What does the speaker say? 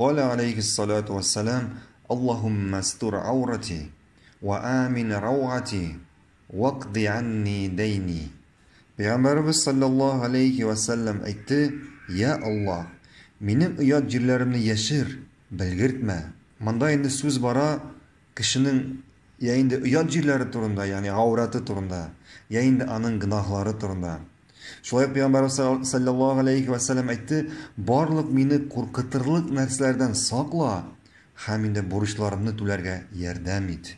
قال عليه الصلاة والسلام اللهم استر عورتي وآمن روعتي وقض عني ديني بيغمبر بس صلى الله عليه وسلم ايت يا الله من ايات جرلر من يشير بالغرط ما من دا اند سوز بارا كشن يا اند ايات جرلر ترون shoaib payg'ambarimiz sallallohu alayhi vasallam aytdi borliq meni qo'rqitirlik narsalardan saqla hamida burchlarimni tularga yordam et